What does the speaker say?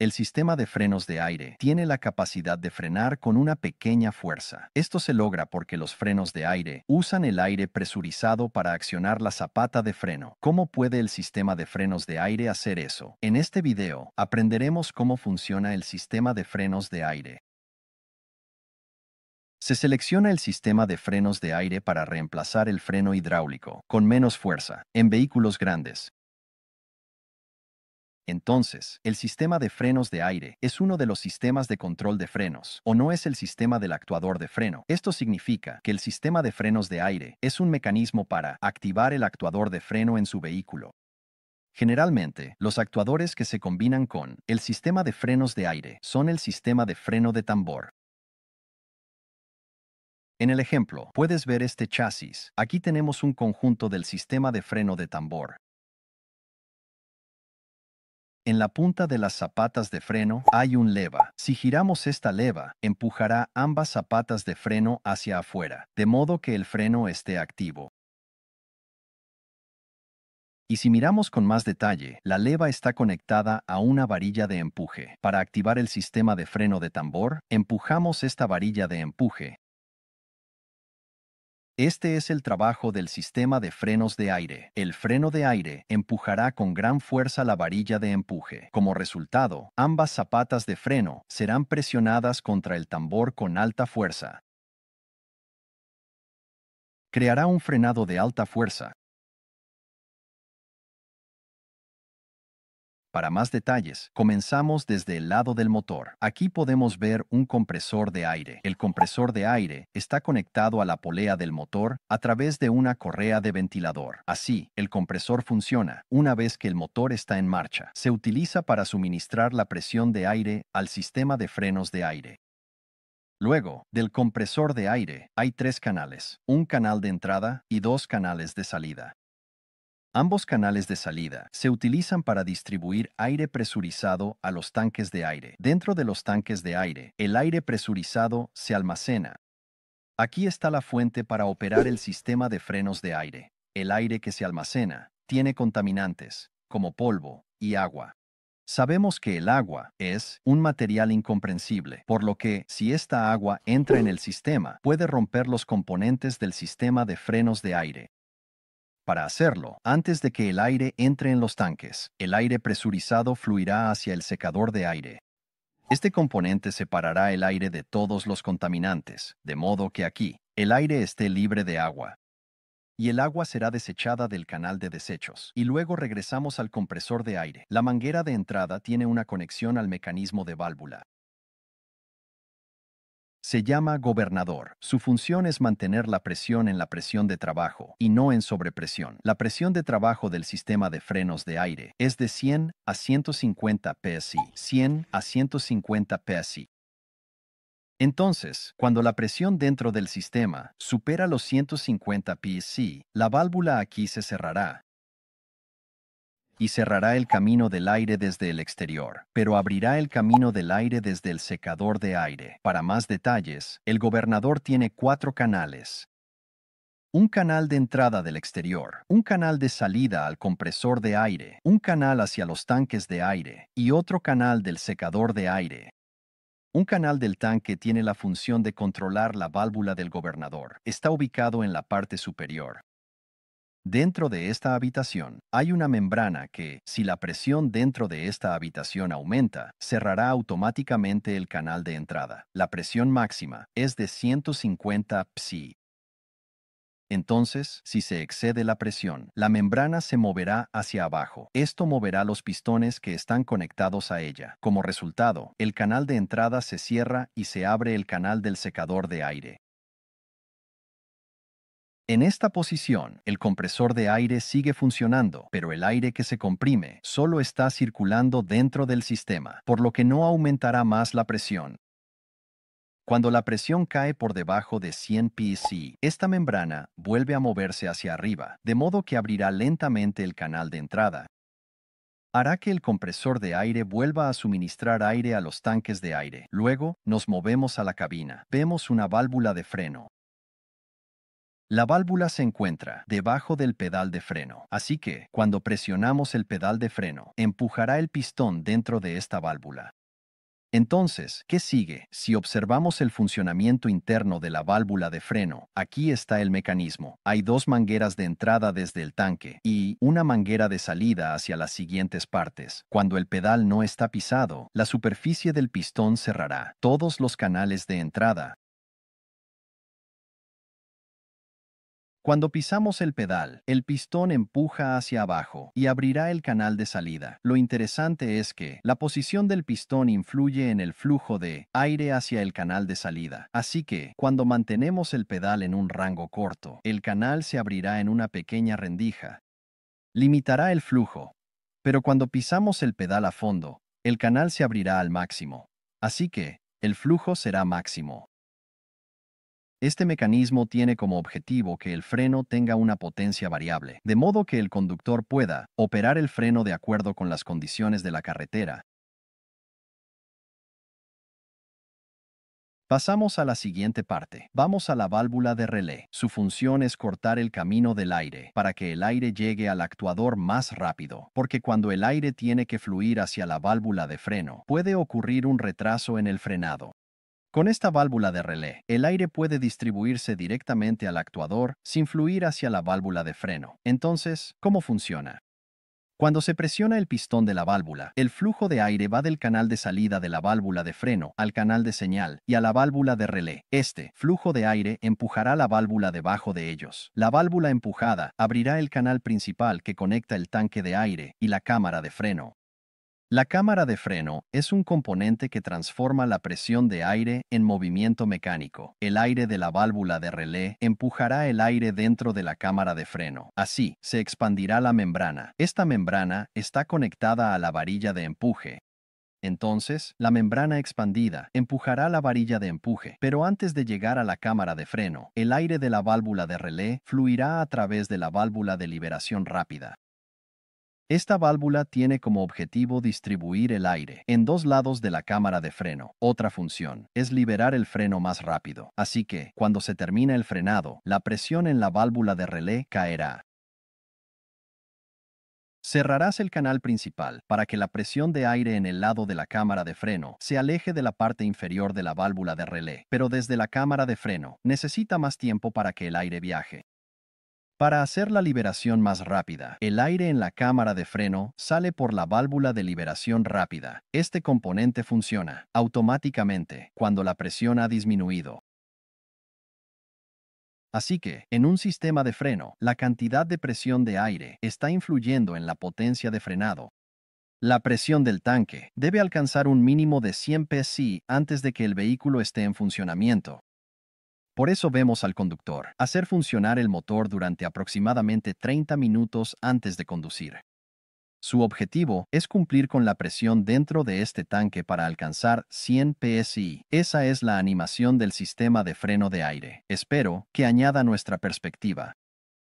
El sistema de frenos de aire tiene la capacidad de frenar con una pequeña fuerza. Esto se logra porque los frenos de aire usan el aire presurizado para accionar la zapata de freno. ¿Cómo puede el sistema de frenos de aire hacer eso? En este video aprenderemos cómo funciona el sistema de frenos de aire. Se selecciona el sistema de frenos de aire para reemplazar el freno hidráulico, con menos fuerza, en vehículos grandes, entonces, el sistema de frenos de aire es uno de los sistemas de control de frenos, o no es el sistema del actuador de freno. Esto significa que el sistema de frenos de aire es un mecanismo para activar el actuador de freno en su vehículo. Generalmente, los actuadores que se combinan con el sistema de frenos de aire son el sistema de freno de tambor. En el ejemplo, puedes ver este chasis. Aquí tenemos un conjunto del sistema de freno de tambor. En la punta de las zapatas de freno hay un leva. Si giramos esta leva, empujará ambas zapatas de freno hacia afuera, de modo que el freno esté activo. Y si miramos con más detalle, la leva está conectada a una varilla de empuje. Para activar el sistema de freno de tambor, empujamos esta varilla de empuje, este es el trabajo del sistema de frenos de aire. El freno de aire empujará con gran fuerza la varilla de empuje. Como resultado, ambas zapatas de freno serán presionadas contra el tambor con alta fuerza. Creará un frenado de alta fuerza, Para más detalles, comenzamos desde el lado del motor. Aquí podemos ver un compresor de aire. El compresor de aire está conectado a la polea del motor a través de una correa de ventilador. Así, el compresor funciona una vez que el motor está en marcha. Se utiliza para suministrar la presión de aire al sistema de frenos de aire. Luego, del compresor de aire, hay tres canales, un canal de entrada y dos canales de salida. Ambos canales de salida se utilizan para distribuir aire presurizado a los tanques de aire. Dentro de los tanques de aire, el aire presurizado se almacena. Aquí está la fuente para operar el sistema de frenos de aire. El aire que se almacena tiene contaminantes, como polvo y agua. Sabemos que el agua es un material incomprensible, por lo que si esta agua entra en el sistema, puede romper los componentes del sistema de frenos de aire. Para hacerlo, antes de que el aire entre en los tanques, el aire presurizado fluirá hacia el secador de aire. Este componente separará el aire de todos los contaminantes, de modo que aquí, el aire esté libre de agua. Y el agua será desechada del canal de desechos. Y luego regresamos al compresor de aire. La manguera de entrada tiene una conexión al mecanismo de válvula. Se llama gobernador. Su función es mantener la presión en la presión de trabajo y no en sobrepresión. La presión de trabajo del sistema de frenos de aire es de 100 a 150 psi. 100 a 150 psi. Entonces, cuando la presión dentro del sistema supera los 150 psi, la válvula aquí se cerrará y cerrará el camino del aire desde el exterior, pero abrirá el camino del aire desde el secador de aire. Para más detalles, el gobernador tiene cuatro canales. Un canal de entrada del exterior, un canal de salida al compresor de aire, un canal hacia los tanques de aire y otro canal del secador de aire. Un canal del tanque tiene la función de controlar la válvula del gobernador. Está ubicado en la parte superior. Dentro de esta habitación hay una membrana que, si la presión dentro de esta habitación aumenta, cerrará automáticamente el canal de entrada. La presión máxima es de 150 psi. Entonces, si se excede la presión, la membrana se moverá hacia abajo. Esto moverá los pistones que están conectados a ella. Como resultado, el canal de entrada se cierra y se abre el canal del secador de aire. En esta posición, el compresor de aire sigue funcionando, pero el aire que se comprime solo está circulando dentro del sistema, por lo que no aumentará más la presión. Cuando la presión cae por debajo de 100 psi, esta membrana vuelve a moverse hacia arriba, de modo que abrirá lentamente el canal de entrada. Hará que el compresor de aire vuelva a suministrar aire a los tanques de aire. Luego, nos movemos a la cabina. Vemos una válvula de freno, la válvula se encuentra debajo del pedal de freno, así que, cuando presionamos el pedal de freno, empujará el pistón dentro de esta válvula. Entonces, ¿qué sigue? Si observamos el funcionamiento interno de la válvula de freno, aquí está el mecanismo. Hay dos mangueras de entrada desde el tanque y una manguera de salida hacia las siguientes partes. Cuando el pedal no está pisado, la superficie del pistón cerrará todos los canales de entrada Cuando pisamos el pedal, el pistón empuja hacia abajo y abrirá el canal de salida. Lo interesante es que la posición del pistón influye en el flujo de aire hacia el canal de salida. Así que, cuando mantenemos el pedal en un rango corto, el canal se abrirá en una pequeña rendija. Limitará el flujo. Pero cuando pisamos el pedal a fondo, el canal se abrirá al máximo. Así que, el flujo será máximo. Este mecanismo tiene como objetivo que el freno tenga una potencia variable, de modo que el conductor pueda operar el freno de acuerdo con las condiciones de la carretera. Pasamos a la siguiente parte. Vamos a la válvula de relé. Su función es cortar el camino del aire para que el aire llegue al actuador más rápido, porque cuando el aire tiene que fluir hacia la válvula de freno, puede ocurrir un retraso en el frenado. Con esta válvula de relé, el aire puede distribuirse directamente al actuador sin fluir hacia la válvula de freno. Entonces, ¿cómo funciona? Cuando se presiona el pistón de la válvula, el flujo de aire va del canal de salida de la válvula de freno al canal de señal y a la válvula de relé. Este flujo de aire empujará la válvula debajo de ellos. La válvula empujada abrirá el canal principal que conecta el tanque de aire y la cámara de freno. La cámara de freno es un componente que transforma la presión de aire en movimiento mecánico. El aire de la válvula de relé empujará el aire dentro de la cámara de freno. Así, se expandirá la membrana. Esta membrana está conectada a la varilla de empuje, entonces, la membrana expandida empujará la varilla de empuje, pero antes de llegar a la cámara de freno, el aire de la válvula de relé fluirá a través de la válvula de liberación rápida. Esta válvula tiene como objetivo distribuir el aire en dos lados de la cámara de freno. Otra función es liberar el freno más rápido, así que, cuando se termina el frenado, la presión en la válvula de relé caerá. Cerrarás el canal principal para que la presión de aire en el lado de la cámara de freno se aleje de la parte inferior de la válvula de relé, pero desde la cámara de freno necesita más tiempo para que el aire viaje. Para hacer la liberación más rápida, el aire en la cámara de freno sale por la válvula de liberación rápida. Este componente funciona automáticamente cuando la presión ha disminuido. Así que, en un sistema de freno, la cantidad de presión de aire está influyendo en la potencia de frenado. La presión del tanque debe alcanzar un mínimo de 100 psi antes de que el vehículo esté en funcionamiento. Por eso vemos al conductor hacer funcionar el motor durante aproximadamente 30 minutos antes de conducir. Su objetivo es cumplir con la presión dentro de este tanque para alcanzar 100 psi. Esa es la animación del sistema de freno de aire. Espero que añada nuestra perspectiva.